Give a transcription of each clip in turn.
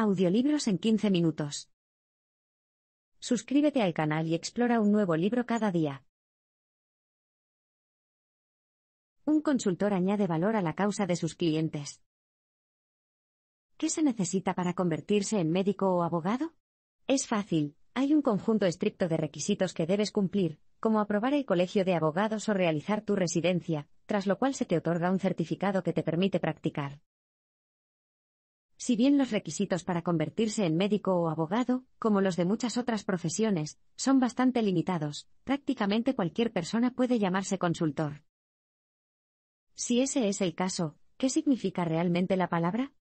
Audiolibros en 15 minutos. Suscríbete al canal y explora un nuevo libro cada día. Un consultor añade valor a la causa de sus clientes. ¿Qué se necesita para convertirse en médico o abogado? Es fácil, hay un conjunto estricto de requisitos que debes cumplir, como aprobar el colegio de abogados o realizar tu residencia, tras lo cual se te otorga un certificado que te permite practicar. Si bien los requisitos para convertirse en médico o abogado, como los de muchas otras profesiones, son bastante limitados, prácticamente cualquier persona puede llamarse consultor. Si ese es el caso, ¿qué significa realmente la palabra?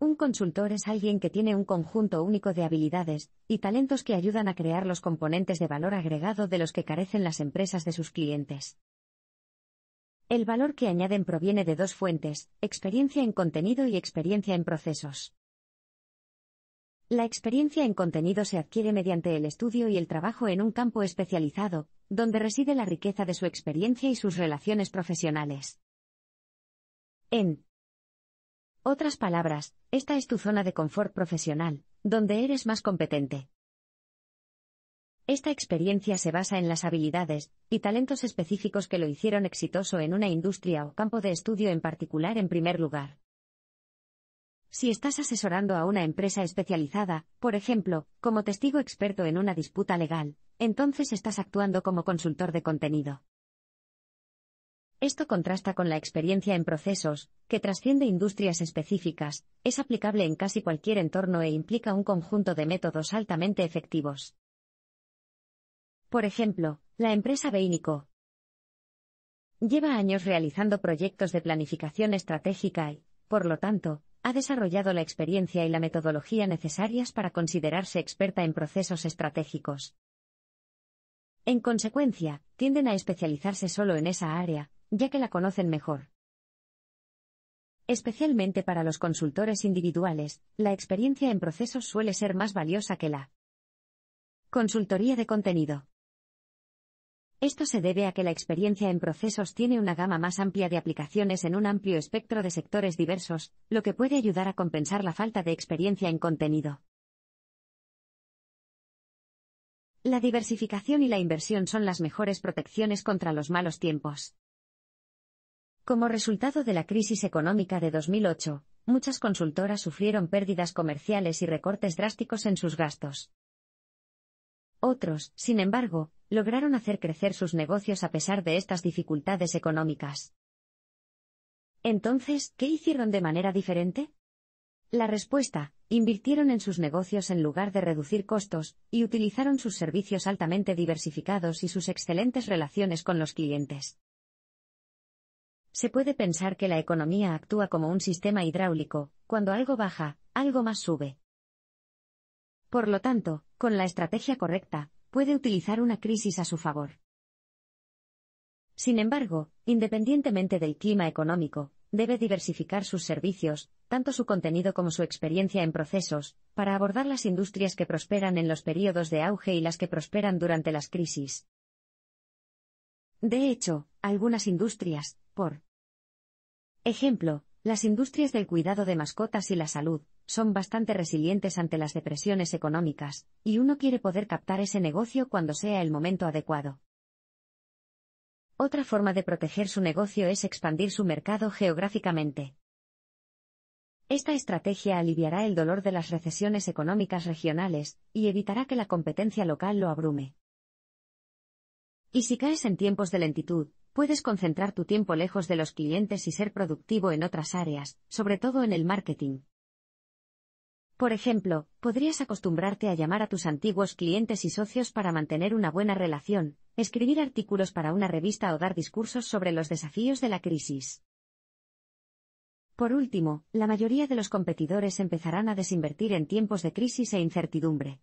Un consultor es alguien que tiene un conjunto único de habilidades y talentos que ayudan a crear los componentes de valor agregado de los que carecen las empresas de sus clientes. El valor que añaden proviene de dos fuentes, experiencia en contenido y experiencia en procesos. La experiencia en contenido se adquiere mediante el estudio y el trabajo en un campo especializado, donde reside la riqueza de su experiencia y sus relaciones profesionales. En otras palabras, esta es tu zona de confort profesional, donde eres más competente. Esta experiencia se basa en las habilidades y talentos específicos que lo hicieron exitoso en una industria o campo de estudio en particular en primer lugar. Si estás asesorando a una empresa especializada, por ejemplo, como testigo experto en una disputa legal, entonces estás actuando como consultor de contenido. Esto contrasta con la experiencia en procesos, que trasciende industrias específicas, es aplicable en casi cualquier entorno e implica un conjunto de métodos altamente efectivos. Por ejemplo, la empresa Beinico. Lleva años realizando proyectos de planificación estratégica y, por lo tanto, ha desarrollado la experiencia y la metodología necesarias para considerarse experta en procesos estratégicos. En consecuencia, tienden a especializarse solo en esa área, ya que la conocen mejor. Especialmente para los consultores individuales, la experiencia en procesos suele ser más valiosa que la consultoría de contenido. Esto se debe a que la experiencia en procesos tiene una gama más amplia de aplicaciones en un amplio espectro de sectores diversos, lo que puede ayudar a compensar la falta de experiencia en contenido. La diversificación y la inversión son las mejores protecciones contra los malos tiempos. Como resultado de la crisis económica de 2008, muchas consultoras sufrieron pérdidas comerciales y recortes drásticos en sus gastos. Otros, sin embargo, lograron hacer crecer sus negocios a pesar de estas dificultades económicas. Entonces, ¿qué hicieron de manera diferente? La respuesta, invirtieron en sus negocios en lugar de reducir costos, y utilizaron sus servicios altamente diversificados y sus excelentes relaciones con los clientes. Se puede pensar que la economía actúa como un sistema hidráulico, cuando algo baja, algo más sube. Por lo tanto, con la estrategia correcta, puede utilizar una crisis a su favor. Sin embargo, independientemente del clima económico, debe diversificar sus servicios, tanto su contenido como su experiencia en procesos, para abordar las industrias que prosperan en los periodos de auge y las que prosperan durante las crisis. De hecho, algunas industrias, por ejemplo, las industrias del cuidado de mascotas y la salud, son bastante resilientes ante las depresiones económicas, y uno quiere poder captar ese negocio cuando sea el momento adecuado. Otra forma de proteger su negocio es expandir su mercado geográficamente. Esta estrategia aliviará el dolor de las recesiones económicas regionales, y evitará que la competencia local lo abrume. Y si caes en tiempos de lentitud, puedes concentrar tu tiempo lejos de los clientes y ser productivo en otras áreas, sobre todo en el marketing. Por ejemplo, podrías acostumbrarte a llamar a tus antiguos clientes y socios para mantener una buena relación, escribir artículos para una revista o dar discursos sobre los desafíos de la crisis. Por último, la mayoría de los competidores empezarán a desinvertir en tiempos de crisis e incertidumbre.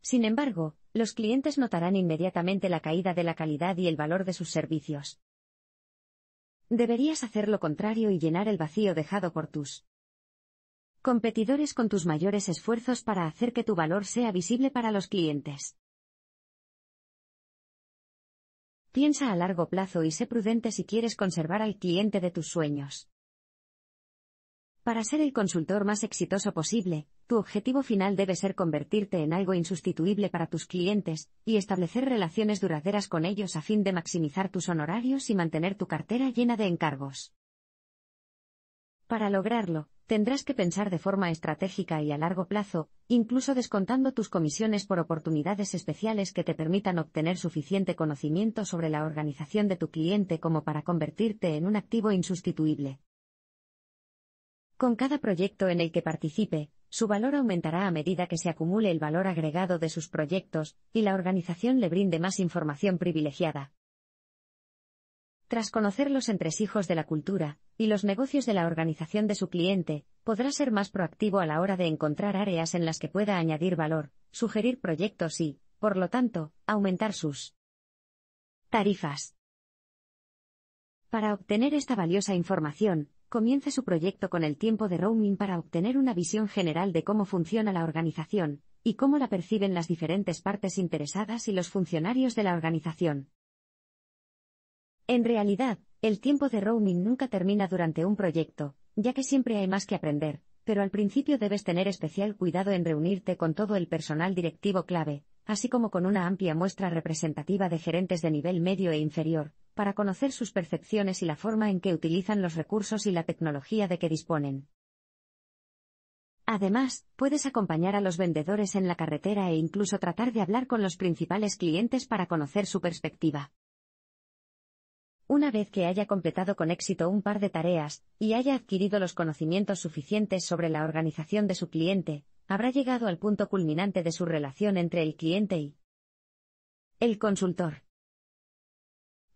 Sin embargo, los clientes notarán inmediatamente la caída de la calidad y el valor de sus servicios. Deberías hacer lo contrario y llenar el vacío dejado por tus Competidores con tus mayores esfuerzos para hacer que tu valor sea visible para los clientes. Piensa a largo plazo y sé prudente si quieres conservar al cliente de tus sueños. Para ser el consultor más exitoso posible, tu objetivo final debe ser convertirte en algo insustituible para tus clientes, y establecer relaciones duraderas con ellos a fin de maximizar tus honorarios y mantener tu cartera llena de encargos. Para lograrlo, tendrás que pensar de forma estratégica y a largo plazo, incluso descontando tus comisiones por oportunidades especiales que te permitan obtener suficiente conocimiento sobre la organización de tu cliente como para convertirte en un activo insustituible. Con cada proyecto en el que participe, su valor aumentará a medida que se acumule el valor agregado de sus proyectos, y la organización le brinde más información privilegiada, tras conocer los entresijos de la cultura y los negocios de la organización de su cliente, podrá ser más proactivo a la hora de encontrar áreas en las que pueda añadir valor, sugerir proyectos y, por lo tanto, aumentar sus tarifas. Para obtener esta valiosa información, comience su proyecto con el tiempo de roaming para obtener una visión general de cómo funciona la organización, y cómo la perciben las diferentes partes interesadas y los funcionarios de la organización. En realidad, el tiempo de roaming nunca termina durante un proyecto, ya que siempre hay más que aprender, pero al principio debes tener especial cuidado en reunirte con todo el personal directivo clave, así como con una amplia muestra representativa de gerentes de nivel medio e inferior, para conocer sus percepciones y la forma en que utilizan los recursos y la tecnología de que disponen. Además, puedes acompañar a los vendedores en la carretera e incluso tratar de hablar con los principales clientes para conocer su perspectiva. Una vez que haya completado con éxito un par de tareas, y haya adquirido los conocimientos suficientes sobre la organización de su cliente, habrá llegado al punto culminante de su relación entre el cliente y el consultor.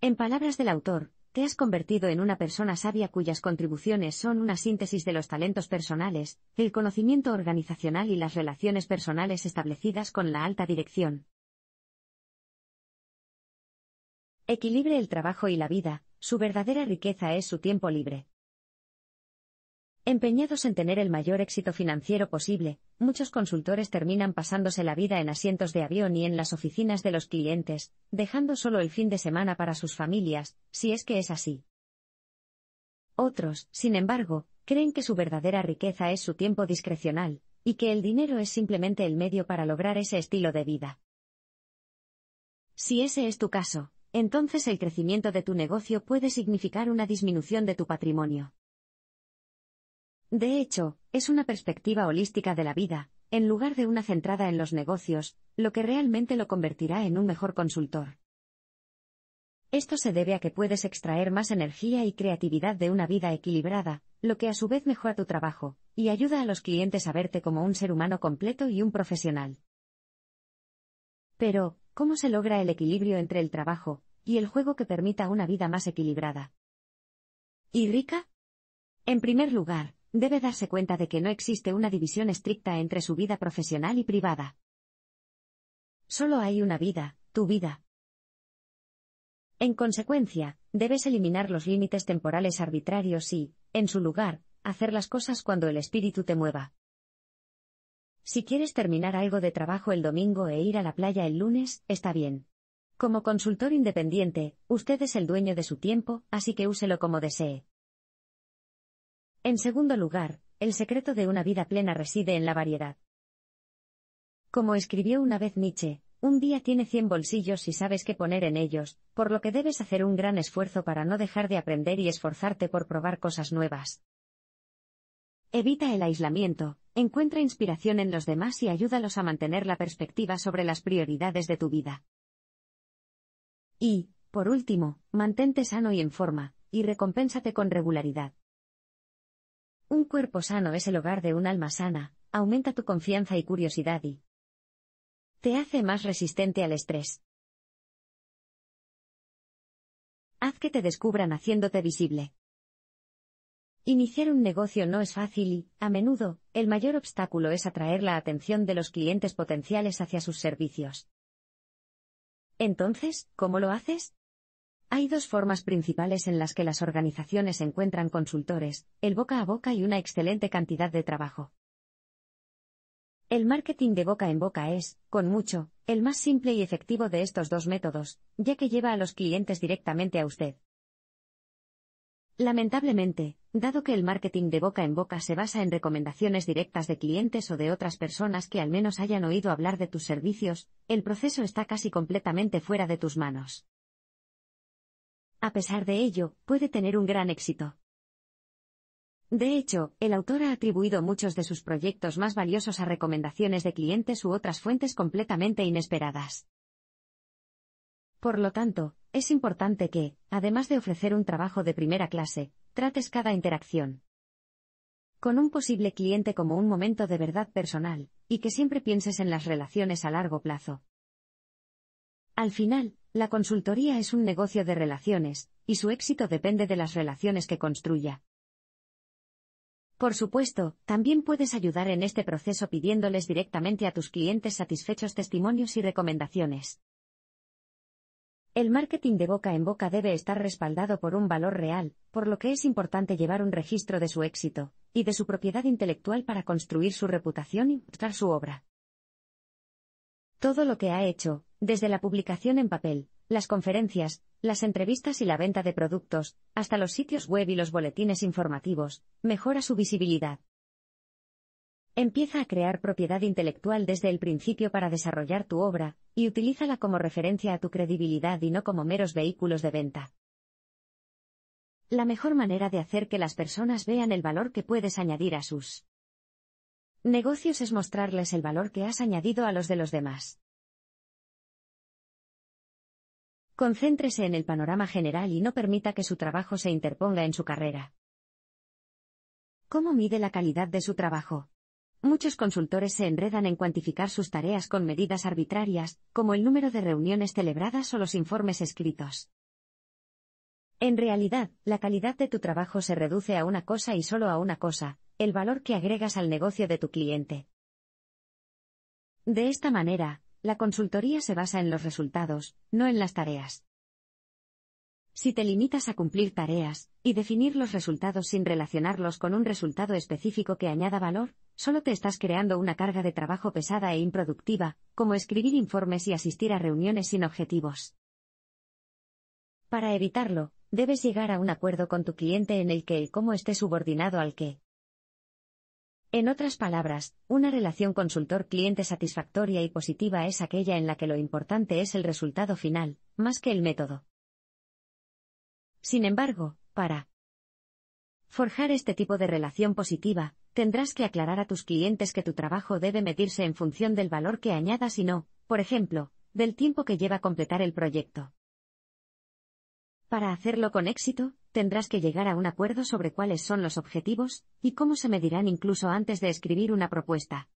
En palabras del autor, te has convertido en una persona sabia cuyas contribuciones son una síntesis de los talentos personales, el conocimiento organizacional y las relaciones personales establecidas con la alta dirección. Equilibre el trabajo y la vida, su verdadera riqueza es su tiempo libre. Empeñados en tener el mayor éxito financiero posible, muchos consultores terminan pasándose la vida en asientos de avión y en las oficinas de los clientes, dejando solo el fin de semana para sus familias, si es que es así. Otros, sin embargo, creen que su verdadera riqueza es su tiempo discrecional, y que el dinero es simplemente el medio para lograr ese estilo de vida. Si ese es tu caso, entonces el crecimiento de tu negocio puede significar una disminución de tu patrimonio. De hecho, es una perspectiva holística de la vida, en lugar de una centrada en los negocios, lo que realmente lo convertirá en un mejor consultor. Esto se debe a que puedes extraer más energía y creatividad de una vida equilibrada, lo que a su vez mejora tu trabajo, y ayuda a los clientes a verte como un ser humano completo y un profesional. Pero, ¿Cómo se logra el equilibrio entre el trabajo y el juego que permita una vida más equilibrada? ¿Y rica? En primer lugar, debe darse cuenta de que no existe una división estricta entre su vida profesional y privada. Solo hay una vida, tu vida. En consecuencia, debes eliminar los límites temporales arbitrarios y, en su lugar, hacer las cosas cuando el espíritu te mueva. Si quieres terminar algo de trabajo el domingo e ir a la playa el lunes, está bien. Como consultor independiente, usted es el dueño de su tiempo, así que úselo como desee. En segundo lugar, el secreto de una vida plena reside en la variedad. Como escribió una vez Nietzsche, un día tiene 100 bolsillos y sabes qué poner en ellos, por lo que debes hacer un gran esfuerzo para no dejar de aprender y esforzarte por probar cosas nuevas. Evita el aislamiento, encuentra inspiración en los demás y ayúdalos a mantener la perspectiva sobre las prioridades de tu vida. Y, por último, mantente sano y en forma, y recompénsate con regularidad. Un cuerpo sano es el hogar de un alma sana, aumenta tu confianza y curiosidad y te hace más resistente al estrés. Haz que te descubran haciéndote visible. Iniciar un negocio no es fácil y, a menudo, el mayor obstáculo es atraer la atención de los clientes potenciales hacia sus servicios. Entonces, ¿cómo lo haces? Hay dos formas principales en las que las organizaciones encuentran consultores, el boca a boca y una excelente cantidad de trabajo. El marketing de boca en boca es, con mucho, el más simple y efectivo de estos dos métodos, ya que lleva a los clientes directamente a usted. Lamentablemente, dado que el marketing de boca en boca se basa en recomendaciones directas de clientes o de otras personas que al menos hayan oído hablar de tus servicios, el proceso está casi completamente fuera de tus manos. A pesar de ello, puede tener un gran éxito. De hecho, el autor ha atribuido muchos de sus proyectos más valiosos a recomendaciones de clientes u otras fuentes completamente inesperadas. Por lo tanto, es importante que, además de ofrecer un trabajo de primera clase, trates cada interacción con un posible cliente como un momento de verdad personal, y que siempre pienses en las relaciones a largo plazo. Al final, la consultoría es un negocio de relaciones, y su éxito depende de las relaciones que construya. Por supuesto, también puedes ayudar en este proceso pidiéndoles directamente a tus clientes satisfechos testimonios y recomendaciones. El marketing de boca en boca debe estar respaldado por un valor real, por lo que es importante llevar un registro de su éxito, y de su propiedad intelectual para construir su reputación y mostrar su obra. Todo lo que ha hecho, desde la publicación en papel, las conferencias, las entrevistas y la venta de productos, hasta los sitios web y los boletines informativos, mejora su visibilidad. Empieza a crear propiedad intelectual desde el principio para desarrollar tu obra, y utilízala como referencia a tu credibilidad y no como meros vehículos de venta. La mejor manera de hacer que las personas vean el valor que puedes añadir a sus negocios es mostrarles el valor que has añadido a los de los demás. Concéntrese en el panorama general y no permita que su trabajo se interponga en su carrera. ¿Cómo mide la calidad de su trabajo? Muchos consultores se enredan en cuantificar sus tareas con medidas arbitrarias, como el número de reuniones celebradas o los informes escritos. En realidad, la calidad de tu trabajo se reduce a una cosa y solo a una cosa, el valor que agregas al negocio de tu cliente. De esta manera, la consultoría se basa en los resultados, no en las tareas. Si te limitas a cumplir tareas, y definir los resultados sin relacionarlos con un resultado específico que añada valor, solo te estás creando una carga de trabajo pesada e improductiva, como escribir informes y asistir a reuniones sin objetivos. Para evitarlo, debes llegar a un acuerdo con tu cliente en el que el cómo esté subordinado al qué. En otras palabras, una relación consultor-cliente satisfactoria y positiva es aquella en la que lo importante es el resultado final, más que el método. Sin embargo, para forjar este tipo de relación positiva, tendrás que aclarar a tus clientes que tu trabajo debe medirse en función del valor que añadas y no, por ejemplo, del tiempo que lleva completar el proyecto. Para hacerlo con éxito, tendrás que llegar a un acuerdo sobre cuáles son los objetivos, y cómo se medirán incluso antes de escribir una propuesta.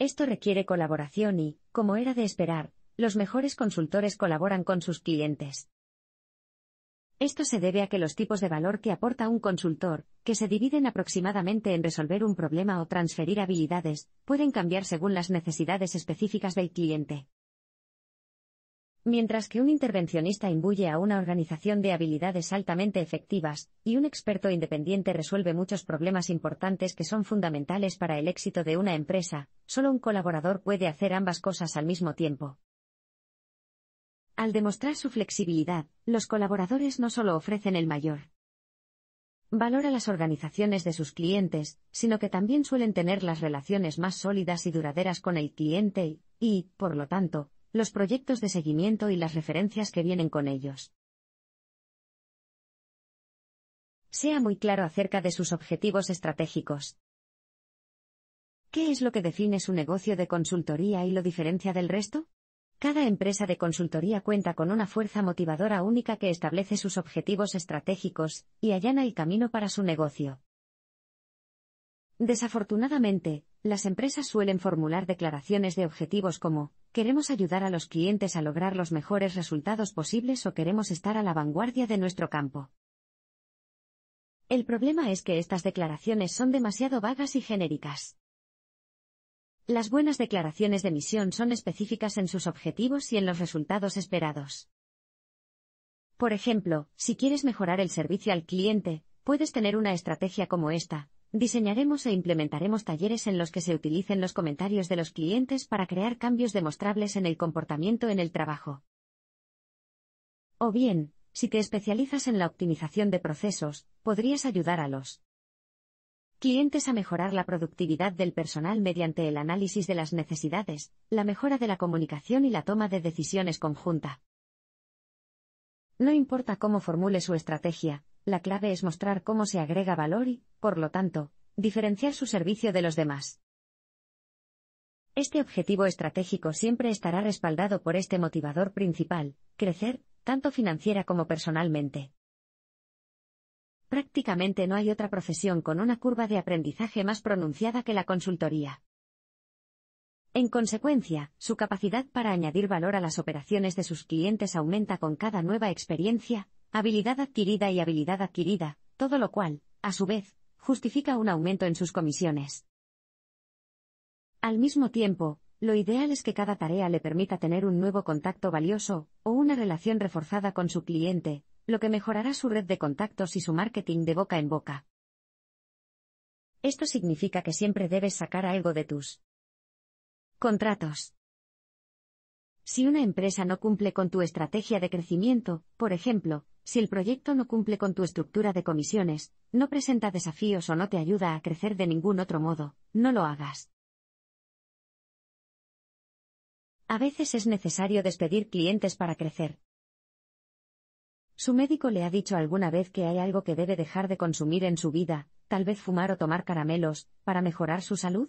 Esto requiere colaboración y, como era de esperar, los mejores consultores colaboran con sus clientes. Esto se debe a que los tipos de valor que aporta un consultor, que se dividen aproximadamente en resolver un problema o transferir habilidades, pueden cambiar según las necesidades específicas del cliente. Mientras que un intervencionista imbuye a una organización de habilidades altamente efectivas, y un experto independiente resuelve muchos problemas importantes que son fundamentales para el éxito de una empresa, solo un colaborador puede hacer ambas cosas al mismo tiempo. Al demostrar su flexibilidad, los colaboradores no solo ofrecen el mayor valor a las organizaciones de sus clientes, sino que también suelen tener las relaciones más sólidas y duraderas con el cliente y, por lo tanto, los proyectos de seguimiento y las referencias que vienen con ellos. Sea muy claro acerca de sus objetivos estratégicos. ¿Qué es lo que define su negocio de consultoría y lo diferencia del resto? Cada empresa de consultoría cuenta con una fuerza motivadora única que establece sus objetivos estratégicos y allana el camino para su negocio. Desafortunadamente, las empresas suelen formular declaraciones de objetivos como, queremos ayudar a los clientes a lograr los mejores resultados posibles o queremos estar a la vanguardia de nuestro campo. El problema es que estas declaraciones son demasiado vagas y genéricas. Las buenas declaraciones de misión son específicas en sus objetivos y en los resultados esperados. Por ejemplo, si quieres mejorar el servicio al cliente, puedes tener una estrategia como esta. Diseñaremos e implementaremos talleres en los que se utilicen los comentarios de los clientes para crear cambios demostrables en el comportamiento en el trabajo. O bien, si te especializas en la optimización de procesos, podrías ayudar a los clientes a mejorar la productividad del personal mediante el análisis de las necesidades, la mejora de la comunicación y la toma de decisiones conjunta. No importa cómo formule su estrategia, la clave es mostrar cómo se agrega valor y, por lo tanto, diferenciar su servicio de los demás. Este objetivo estratégico siempre estará respaldado por este motivador principal, crecer, tanto financiera como personalmente. Prácticamente no hay otra profesión con una curva de aprendizaje más pronunciada que la consultoría. En consecuencia, su capacidad para añadir valor a las operaciones de sus clientes aumenta con cada nueva experiencia, habilidad adquirida y habilidad adquirida, todo lo cual, a su vez, justifica un aumento en sus comisiones. Al mismo tiempo, lo ideal es que cada tarea le permita tener un nuevo contacto valioso, o una relación reforzada con su cliente, lo que mejorará su red de contactos y su marketing de boca en boca. Esto significa que siempre debes sacar algo de tus contratos. Si una empresa no cumple con tu estrategia de crecimiento, por ejemplo, si el proyecto no cumple con tu estructura de comisiones, no presenta desafíos o no te ayuda a crecer de ningún otro modo, no lo hagas. A veces es necesario despedir clientes para crecer. Su médico le ha dicho alguna vez que hay algo que debe dejar de consumir en su vida, tal vez fumar o tomar caramelos, para mejorar su salud.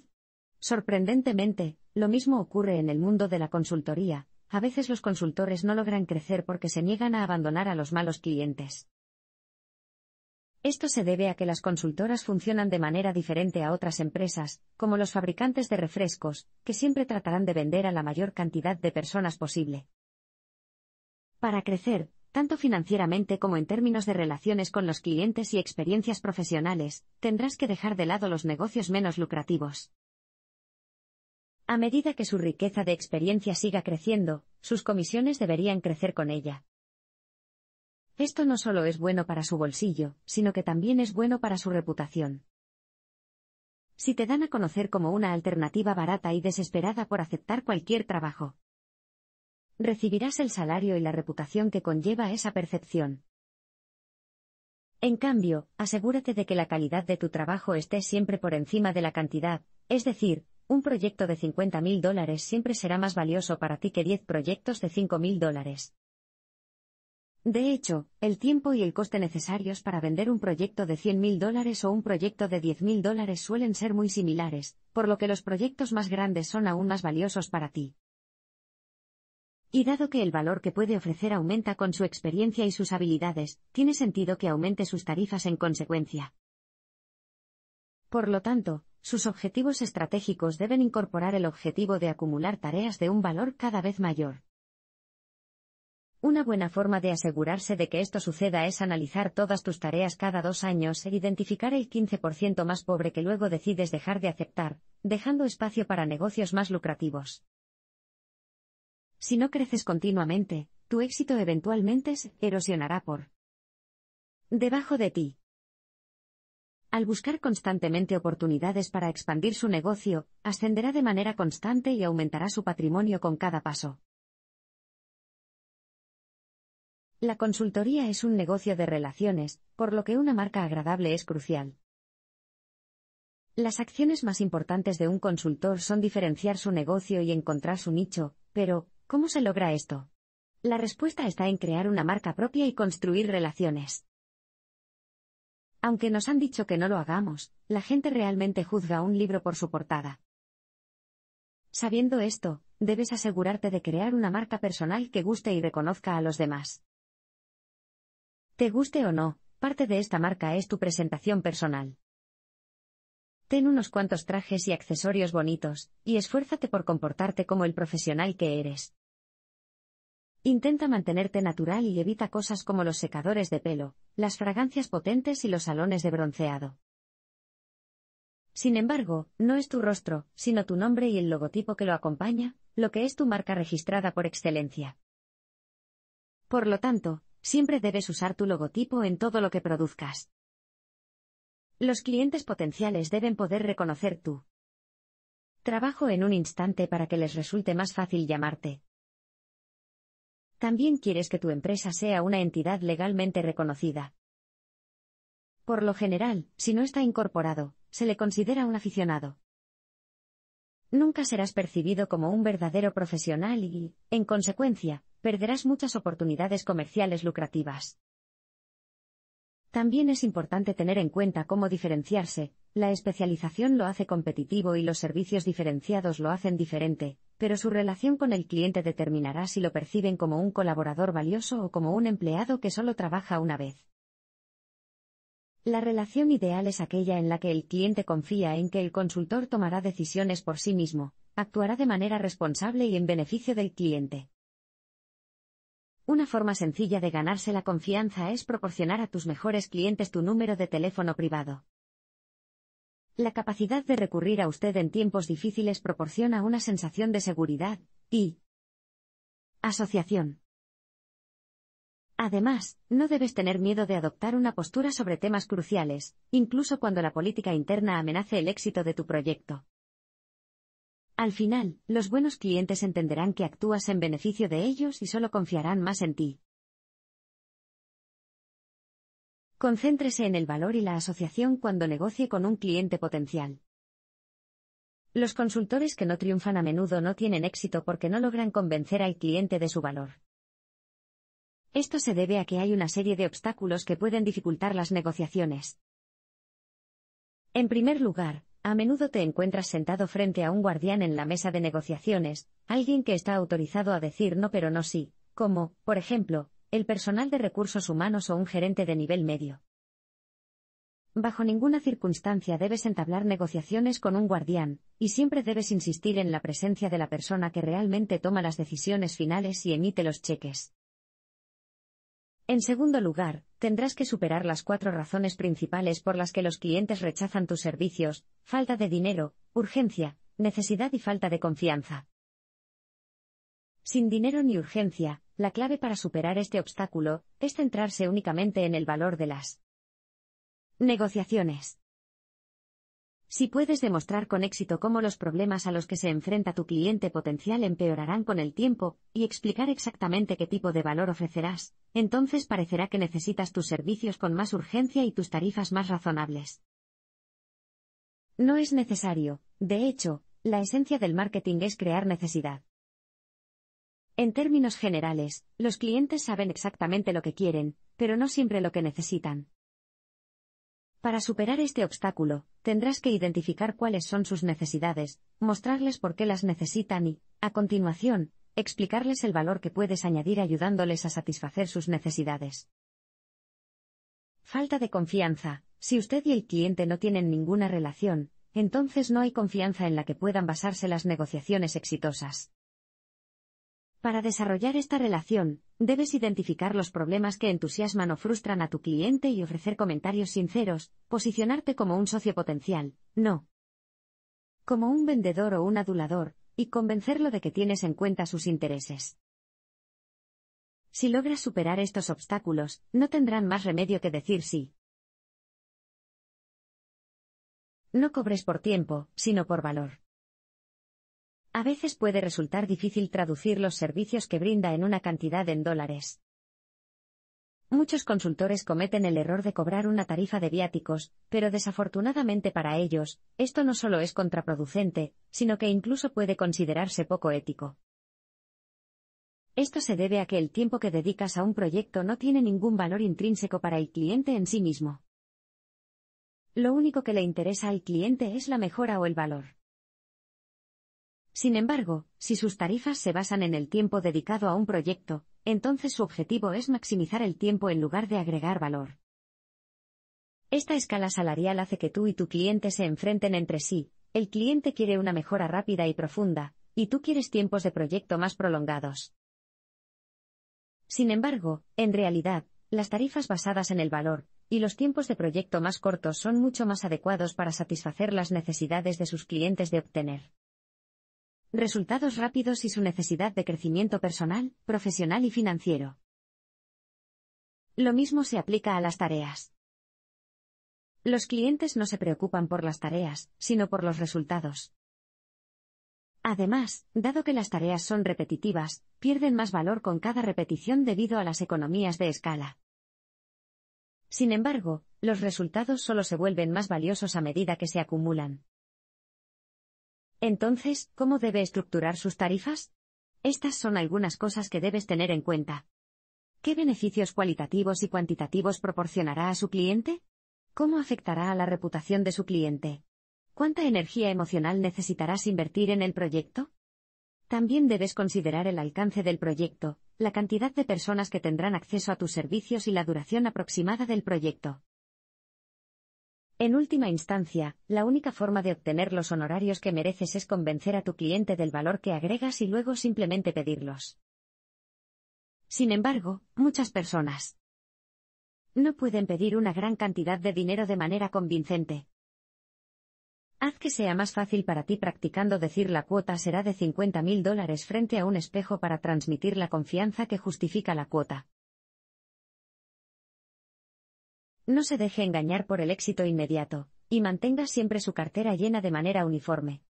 Sorprendentemente, lo mismo ocurre en el mundo de la consultoría, a veces los consultores no logran crecer porque se niegan a abandonar a los malos clientes. Esto se debe a que las consultoras funcionan de manera diferente a otras empresas, como los fabricantes de refrescos, que siempre tratarán de vender a la mayor cantidad de personas posible. Para crecer, tanto financieramente como en términos de relaciones con los clientes y experiencias profesionales, tendrás que dejar de lado los negocios menos lucrativos. A medida que su riqueza de experiencia siga creciendo, sus comisiones deberían crecer con ella. Esto no solo es bueno para su bolsillo, sino que también es bueno para su reputación. Si te dan a conocer como una alternativa barata y desesperada por aceptar cualquier trabajo, recibirás el salario y la reputación que conlleva esa percepción. En cambio, asegúrate de que la calidad de tu trabajo esté siempre por encima de la cantidad, es decir, un proyecto de 50.000 dólares siempre será más valioso para ti que 10 proyectos de 5.000 dólares. De hecho, el tiempo y el coste necesarios para vender un proyecto de 100.000 dólares o un proyecto de 10.000 dólares suelen ser muy similares, por lo que los proyectos más grandes son aún más valiosos para ti. Y dado que el valor que puede ofrecer aumenta con su experiencia y sus habilidades, tiene sentido que aumente sus tarifas en consecuencia. Por lo tanto, sus objetivos estratégicos deben incorporar el objetivo de acumular tareas de un valor cada vez mayor. Una buena forma de asegurarse de que esto suceda es analizar todas tus tareas cada dos años e identificar el 15% más pobre que luego decides dejar de aceptar, dejando espacio para negocios más lucrativos. Si no creces continuamente, tu éxito eventualmente se erosionará por debajo de ti. Al buscar constantemente oportunidades para expandir su negocio, ascenderá de manera constante y aumentará su patrimonio con cada paso. La consultoría es un negocio de relaciones, por lo que una marca agradable es crucial. Las acciones más importantes de un consultor son diferenciar su negocio y encontrar su nicho, pero, ¿Cómo se logra esto? La respuesta está en crear una marca propia y construir relaciones. Aunque nos han dicho que no lo hagamos, la gente realmente juzga un libro por su portada. Sabiendo esto, debes asegurarte de crear una marca personal que guste y reconozca a los demás. Te guste o no, parte de esta marca es tu presentación personal. Ten unos cuantos trajes y accesorios bonitos, y esfuérzate por comportarte como el profesional que eres. Intenta mantenerte natural y evita cosas como los secadores de pelo, las fragancias potentes y los salones de bronceado. Sin embargo, no es tu rostro, sino tu nombre y el logotipo que lo acompaña, lo que es tu marca registrada por excelencia. Por lo tanto, siempre debes usar tu logotipo en todo lo que produzcas. Los clientes potenciales deben poder reconocer tu trabajo en un instante para que les resulte más fácil llamarte también quieres que tu empresa sea una entidad legalmente reconocida. Por lo general, si no está incorporado, se le considera un aficionado. Nunca serás percibido como un verdadero profesional y, en consecuencia, perderás muchas oportunidades comerciales lucrativas. También es importante tener en cuenta cómo diferenciarse, la especialización lo hace competitivo y los servicios diferenciados lo hacen diferente, pero su relación con el cliente determinará si lo perciben como un colaborador valioso o como un empleado que solo trabaja una vez. La relación ideal es aquella en la que el cliente confía en que el consultor tomará decisiones por sí mismo, actuará de manera responsable y en beneficio del cliente. Una forma sencilla de ganarse la confianza es proporcionar a tus mejores clientes tu número de teléfono privado. La capacidad de recurrir a usted en tiempos difíciles proporciona una sensación de seguridad, y asociación. Además, no debes tener miedo de adoptar una postura sobre temas cruciales, incluso cuando la política interna amenace el éxito de tu proyecto. Al final, los buenos clientes entenderán que actúas en beneficio de ellos y solo confiarán más en ti. Concéntrese en el valor y la asociación cuando negocie con un cliente potencial. Los consultores que no triunfan a menudo no tienen éxito porque no logran convencer al cliente de su valor. Esto se debe a que hay una serie de obstáculos que pueden dificultar las negociaciones. En primer lugar, a menudo te encuentras sentado frente a un guardián en la mesa de negociaciones, alguien que está autorizado a decir no pero no sí, como, por ejemplo, el personal de recursos humanos o un gerente de nivel medio. Bajo ninguna circunstancia debes entablar negociaciones con un guardián, y siempre debes insistir en la presencia de la persona que realmente toma las decisiones finales y emite los cheques. En segundo lugar, tendrás que superar las cuatro razones principales por las que los clientes rechazan tus servicios, falta de dinero, urgencia, necesidad y falta de confianza. Sin dinero ni urgencia, la clave para superar este obstáculo es centrarse únicamente en el valor de las negociaciones. Si puedes demostrar con éxito cómo los problemas a los que se enfrenta tu cliente potencial empeorarán con el tiempo, y explicar exactamente qué tipo de valor ofrecerás, entonces parecerá que necesitas tus servicios con más urgencia y tus tarifas más razonables. No es necesario, de hecho, la esencia del marketing es crear necesidad. En términos generales, los clientes saben exactamente lo que quieren, pero no siempre lo que necesitan. Para superar este obstáculo, tendrás que identificar cuáles son sus necesidades, mostrarles por qué las necesitan y, a continuación, explicarles el valor que puedes añadir ayudándoles a satisfacer sus necesidades. Falta de confianza. Si usted y el cliente no tienen ninguna relación, entonces no hay confianza en la que puedan basarse las negociaciones exitosas. Para desarrollar esta relación, debes identificar los problemas que entusiasman o frustran a tu cliente y ofrecer comentarios sinceros, posicionarte como un socio potencial, no como un vendedor o un adulador, y convencerlo de que tienes en cuenta sus intereses. Si logras superar estos obstáculos, no tendrán más remedio que decir sí. No cobres por tiempo, sino por valor. A veces puede resultar difícil traducir los servicios que brinda en una cantidad en dólares. Muchos consultores cometen el error de cobrar una tarifa de viáticos, pero desafortunadamente para ellos, esto no solo es contraproducente, sino que incluso puede considerarse poco ético. Esto se debe a que el tiempo que dedicas a un proyecto no tiene ningún valor intrínseco para el cliente en sí mismo. Lo único que le interesa al cliente es la mejora o el valor. Sin embargo, si sus tarifas se basan en el tiempo dedicado a un proyecto, entonces su objetivo es maximizar el tiempo en lugar de agregar valor. Esta escala salarial hace que tú y tu cliente se enfrenten entre sí, el cliente quiere una mejora rápida y profunda, y tú quieres tiempos de proyecto más prolongados. Sin embargo, en realidad, las tarifas basadas en el valor, y los tiempos de proyecto más cortos son mucho más adecuados para satisfacer las necesidades de sus clientes de obtener resultados rápidos y su necesidad de crecimiento personal, profesional y financiero. Lo mismo se aplica a las tareas. Los clientes no se preocupan por las tareas, sino por los resultados. Además, dado que las tareas son repetitivas, pierden más valor con cada repetición debido a las economías de escala. Sin embargo, los resultados solo se vuelven más valiosos a medida que se acumulan. Entonces, ¿cómo debe estructurar sus tarifas? Estas son algunas cosas que debes tener en cuenta. ¿Qué beneficios cualitativos y cuantitativos proporcionará a su cliente? ¿Cómo afectará a la reputación de su cliente? ¿Cuánta energía emocional necesitarás invertir en el proyecto? También debes considerar el alcance del proyecto, la cantidad de personas que tendrán acceso a tus servicios y la duración aproximada del proyecto. En última instancia, la única forma de obtener los honorarios que mereces es convencer a tu cliente del valor que agregas y luego simplemente pedirlos. Sin embargo, muchas personas no pueden pedir una gran cantidad de dinero de manera convincente. Haz que sea más fácil para ti practicando decir la cuota será de 50.000 dólares frente a un espejo para transmitir la confianza que justifica la cuota. No se deje engañar por el éxito inmediato, y mantenga siempre su cartera llena de manera uniforme.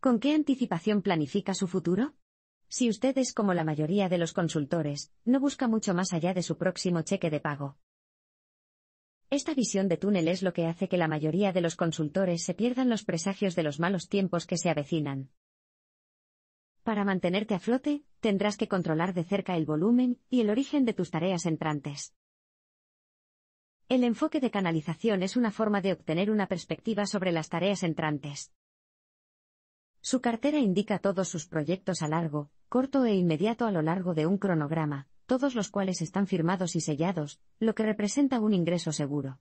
¿Con qué anticipación planifica su futuro? Si usted es como la mayoría de los consultores, no busca mucho más allá de su próximo cheque de pago. Esta visión de túnel es lo que hace que la mayoría de los consultores se pierdan los presagios de los malos tiempos que se avecinan. Para mantenerte a flote, tendrás que controlar de cerca el volumen y el origen de tus tareas entrantes. El enfoque de canalización es una forma de obtener una perspectiva sobre las tareas entrantes. Su cartera indica todos sus proyectos a largo, corto e inmediato a lo largo de un cronograma, todos los cuales están firmados y sellados, lo que representa un ingreso seguro.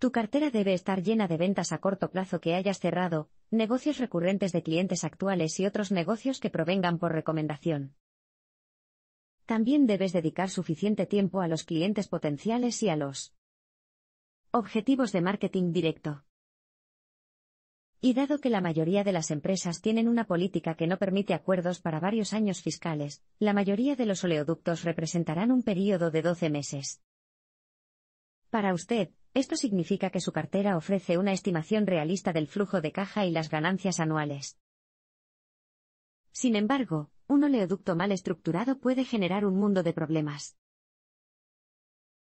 Tu cartera debe estar llena de ventas a corto plazo que hayas cerrado, negocios recurrentes de clientes actuales y otros negocios que provengan por recomendación. También debes dedicar suficiente tiempo a los clientes potenciales y a los objetivos de marketing directo. Y dado que la mayoría de las empresas tienen una política que no permite acuerdos para varios años fiscales, la mayoría de los oleoductos representarán un período de 12 meses. Para usted, esto significa que su cartera ofrece una estimación realista del flujo de caja y las ganancias anuales. Sin embargo, un oleoducto mal estructurado puede generar un mundo de problemas.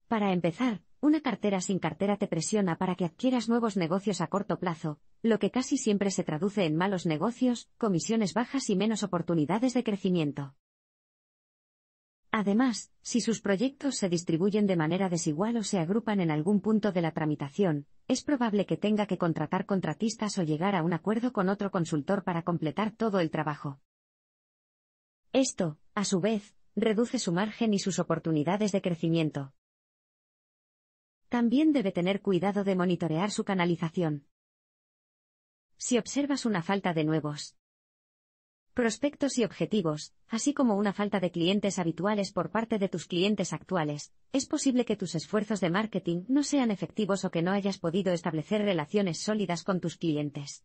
Para empezar, una cartera sin cartera te presiona para que adquieras nuevos negocios a corto plazo, lo que casi siempre se traduce en malos negocios, comisiones bajas y menos oportunidades de crecimiento. Además, si sus proyectos se distribuyen de manera desigual o se agrupan en algún punto de la tramitación, es probable que tenga que contratar contratistas o llegar a un acuerdo con otro consultor para completar todo el trabajo. Esto, a su vez, reduce su margen y sus oportunidades de crecimiento. También debe tener cuidado de monitorear su canalización. Si observas una falta de nuevos prospectos y objetivos, así como una falta de clientes habituales por parte de tus clientes actuales, es posible que tus esfuerzos de marketing no sean efectivos o que no hayas podido establecer relaciones sólidas con tus clientes.